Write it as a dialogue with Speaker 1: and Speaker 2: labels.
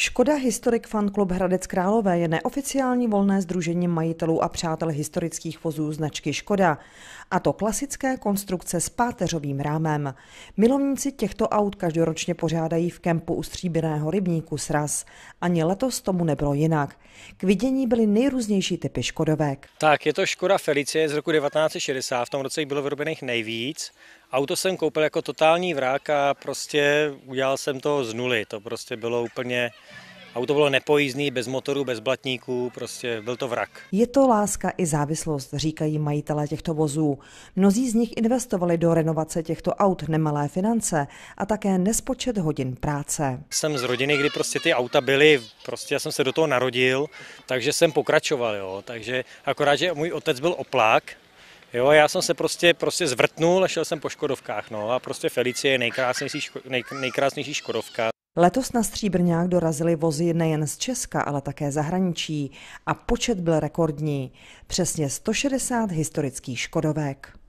Speaker 1: Škoda Historic Fan Club Hradec Králové je neoficiální volné združení majitelů a přátel historických vozů značky Škoda, a to klasické konstrukce s páteřovým rámem. Milovníci těchto aut každoročně pořádají v kempu u Stříbrného rybníku sraz. Ani letos tomu nebylo jinak. K vidění byly nejrůznější typy Škodovek.
Speaker 2: Tak, je to Škoda Felicie z roku 1960, v tom roce jich bylo vyrobených nejvíc. Auto jsem koupil jako totální vrak a prostě udělal jsem to z nuly. To prostě bylo úplně Auto bylo nepojízdný, bez motoru, bez blatníků, prostě byl to vrak.
Speaker 1: Je to láska i závislost, říkají majitelé těchto vozů. Mnozí z nich investovali do renovace těchto aut nemalé finance a také nespočet hodin práce.
Speaker 2: Jsem z rodiny, kdy prostě ty auta byly, prostě já jsem se do toho narodil, takže jsem pokračoval, jo. Takže akorát, že můj otec byl oplák, Jo, já jsem se prostě, prostě zvrtnul a šel jsem po Škodovkách. No, a prostě Felicie je nejkrásnější, ško, nej, nejkrásnější Škodovka.
Speaker 1: Letos na Stříbrňák dorazily vozy nejen z Česka, ale také zahraničí a počet byl rekordní. Přesně 160 historických Škodovek.